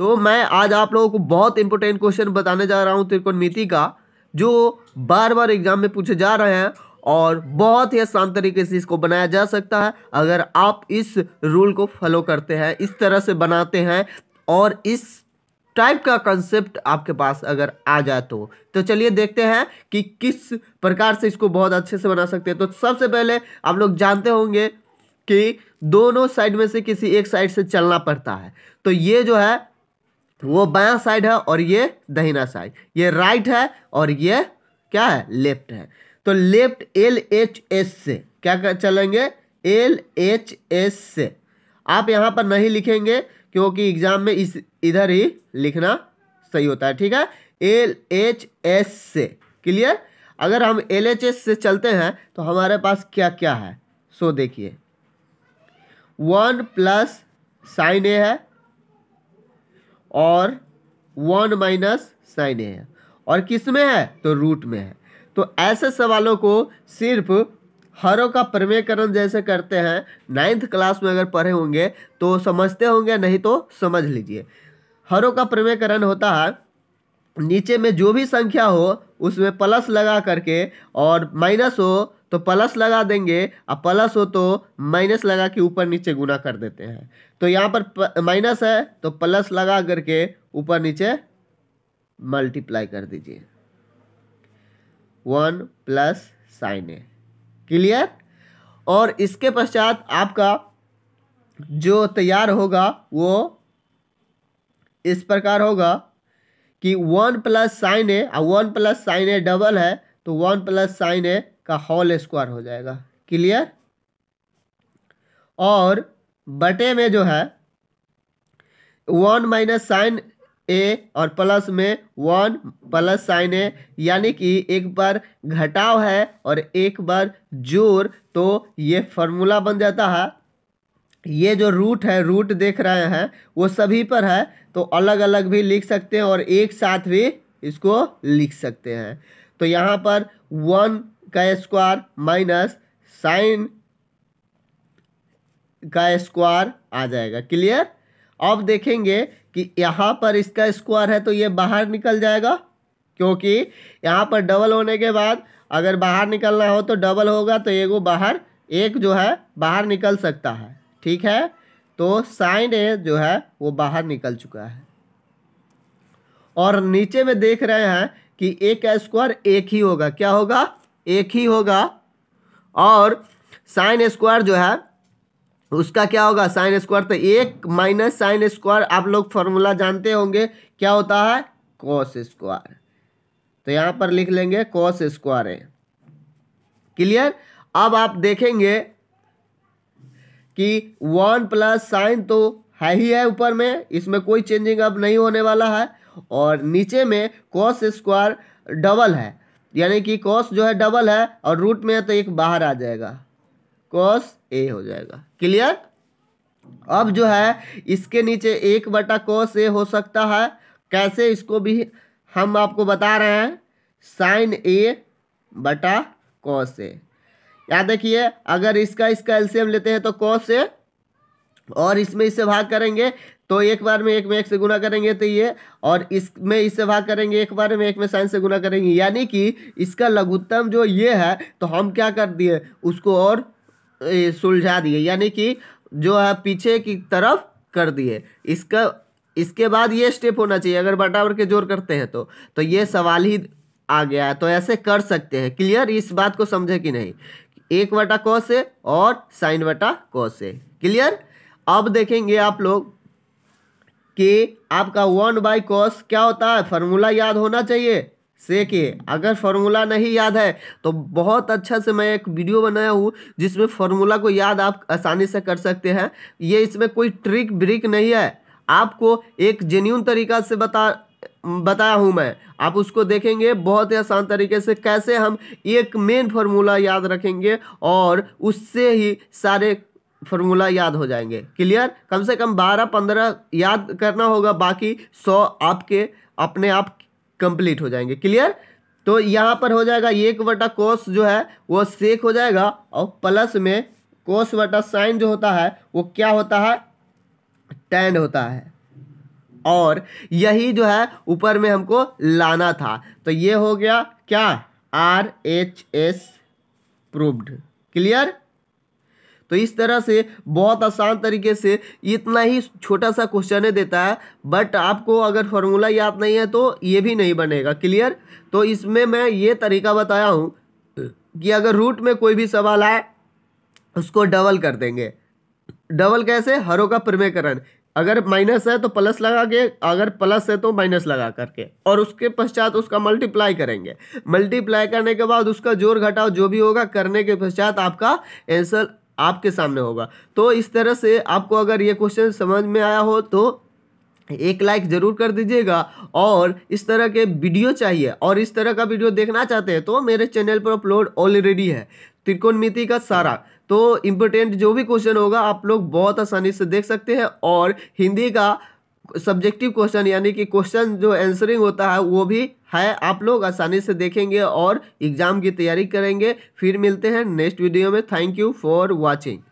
तो मैं आज आप लोगों को बहुत इंपॉर्टेंट क्वेश्चन बताने जा रहा हूँ मिति का जो बार बार एग्जाम में पूछे जा रहे हैं और बहुत ही आसान तरीके से इसको बनाया जा सकता है अगर आप इस रूल को फॉलो करते हैं इस तरह से बनाते हैं और इस टाइप का कंसेप्ट आपके पास अगर आ जाए तो तो चलिए देखते हैं कि किस प्रकार से इसको बहुत अच्छे से बना सकते हैं तो सबसे पहले आप लोग जानते होंगे कि दोनों साइड में से किसी एक साइड से चलना पड़ता है तो ये जो है वो बायां साइड है और ये दहिना साइड ये राइट है और ये क्या है लेफ्ट है तो लेफ्ट एल एच एस से क्या कर चलेंगे एल एच एस से आप यहाँ पर नहीं लिखेंगे क्योंकि एग्जाम में इस इधर ही लिखना सही होता है ठीक है एल एच एस से क्लियर अगर हम एल एच एस से चलते हैं तो हमारे पास क्या क्या है सो देखिए वन प्लस साइन ए है और वन माइनस साइन ए है और किस में है तो रूट में है तो ऐसे सवालों को सिर्फ हरों का प्रमेयकरण जैसे करते हैं नाइन्थ क्लास में अगर पढ़े होंगे तो समझते होंगे नहीं तो समझ लीजिए हरों का प्रमेयकरण होता है नीचे में जो भी संख्या हो उसमें प्लस लगा करके और माइनस हो तो प्लस लगा देंगे और प्लस हो तो माइनस लगा के ऊपर नीचे गुना कर देते हैं तो यहाँ पर माइनस है तो प्लस लगा करके ऊपर नीचे मल्टीप्लाई कर दीजिए one plus sine A clear और इसके पश्चात आपका जो तैयार होगा वो इस प्रकार होगा कि वन प्लस साइन ए और one plus sine A double है तो वन प्लस साइन ए का होल स्क्वायर हो जाएगा क्लियर और बटे में जो है वन माइनस साइन ए और प्लस में वन प्लस साइन ए यानी कि एक बार घटाव है और एक बार जोर तो ये फॉर्मूला बन जाता है ये जो रूट है रूट देख रहे हैं वो सभी पर है तो अलग अलग भी लिख सकते हैं और एक साथ भी इसको लिख सकते हैं तो यहाँ पर वन का स्क्वायर माइनस साइन का स्क्वायर आ जाएगा क्लियर अब देखेंगे कि यहाँ पर इसका स्क्वायर है तो ये बाहर निकल जाएगा क्योंकि यहाँ पर डबल होने के बाद अगर बाहर निकलना हो तो डबल होगा तो एगो बाहर एक जो है बाहर निकल सकता है ठीक है तो साइन ए जो है वो बाहर निकल चुका है और नीचे में देख रहे हैं कि एक का स्क्वायर एक ही होगा क्या होगा एक ही होगा और साइन स्क्वायर जो है उसका क्या होगा साइन स्क्वायर तो एक माइनस साइन स्क्वायर आप लोग फॉर्मूला जानते होंगे क्या होता है कॉस स्क्वायर तो यहाँ पर लिख लेंगे कॉस स्क्वायर है क्लियर अब आप देखेंगे कि वन प्लस साइन तो है ही है ऊपर में इसमें कोई चेंजिंग अब नहीं होने वाला है और नीचे में कॉस स्क्वायर डबल है यानी कि कॉस जो है डबल है और रूट में है तो एक बाहर आ जाएगा कॉस ए हो जाएगा क्लियर अब जो है इसके नीचे एक बटा कॉस ए हो सकता है कैसे इसको भी हम आपको बता रहे हैं साइन ए बटा कॉस ए याद देखिए अगर इसका इसका एलसीएम लेते हैं तो कॉस ए और इसमें इसे भाग करेंगे तो एक बार में एक में एक से गुना करेंगे तो ये और इसमें इससे भाग करेंगे एक बार में एक में साइन से गुना करेंगे यानी कि इसका लघुत्तम जो ये है तो हम क्या कर दिए उसको और सुलझा दिए यानी कि जो है पीछे की तरफ कर दिए इसका इसके बाद ये स्टेप होना चाहिए अगर बराबर के जोर करते हैं तो तो ये सवाल ही आ गया है तो ऐसे कर सकते हैं क्लियर इस बात को समझे कि नहीं एक बटा कौ से और साइन बटा कौ से क्लियर अब देखेंगे आप लोग कि आपका वन बाई कॉस क्या होता है फार्मूला याद होना चाहिए से के अगर फार्मूला नहीं याद है तो बहुत अच्छा से मैं एक वीडियो बनाया हूँ जिसमें फार्मूला को याद आप आसानी से कर सकते हैं ये इसमें कोई ट्रिक ब्रिक नहीं है आपको एक जेन्यून तरीका से बता बताया हूँ मैं आप उसको देखेंगे बहुत ही आसान तरीके से कैसे हम एक मेन फार्मूला याद रखेंगे और उससे ही सारे फॉर्मूला याद हो जाएंगे क्लियर कम से कम बारह पंद्रह याद करना होगा बाकी सौ आपके अपने आप कंप्लीट हो जाएंगे क्लियर तो यहाँ पर हो जाएगा एक वटा कोस जो है वो सेक हो जाएगा और प्लस में कोस वटा साइन जो होता है वो क्या होता है टेन होता है और यही जो है ऊपर में हमको लाना था तो ये हो गया क्या R H S proved clear तो इस तरह से बहुत आसान तरीके से इतना ही छोटा सा क्वेश्चन है देता है बट आपको अगर फॉर्मूला याद नहीं है तो ये भी नहीं बनेगा क्लियर तो इसमें मैं ये तरीका बताया हूँ कि अगर रूट में कोई भी सवाल आए उसको डबल कर देंगे डबल कैसे हरों का प्रमेयकरण अगर माइनस है तो प्लस लगा के अगर प्लस है तो माइनस लगा करके और उसके पश्चात उसका मल्टीप्लाई करेंगे मल्टीप्लाई करने के बाद उसका जोर घटाव जो भी होगा करने के पश्चात आपका आंसर आपके सामने होगा तो इस तरह से आपको अगर ये क्वेश्चन समझ में आया हो तो एक लाइक ज़रूर कर दीजिएगा और इस तरह के वीडियो चाहिए और इस तरह का वीडियो देखना चाहते हैं तो मेरे चैनल पर अपलोड ऑलरेडी है त्रिकोणमिति का सारा तो इम्पोर्टेंट जो भी क्वेश्चन होगा आप लोग बहुत आसानी से देख सकते हैं और हिंदी का सब्जेक्टिव क्वेश्चन यानी कि क्वेश्चन जो आंसरिंग होता है वो भी है आप लोग आसानी से देखेंगे और एग्ज़ाम की तैयारी करेंगे फिर मिलते हैं नेक्स्ट वीडियो में थैंक यू फॉर वॉचिंग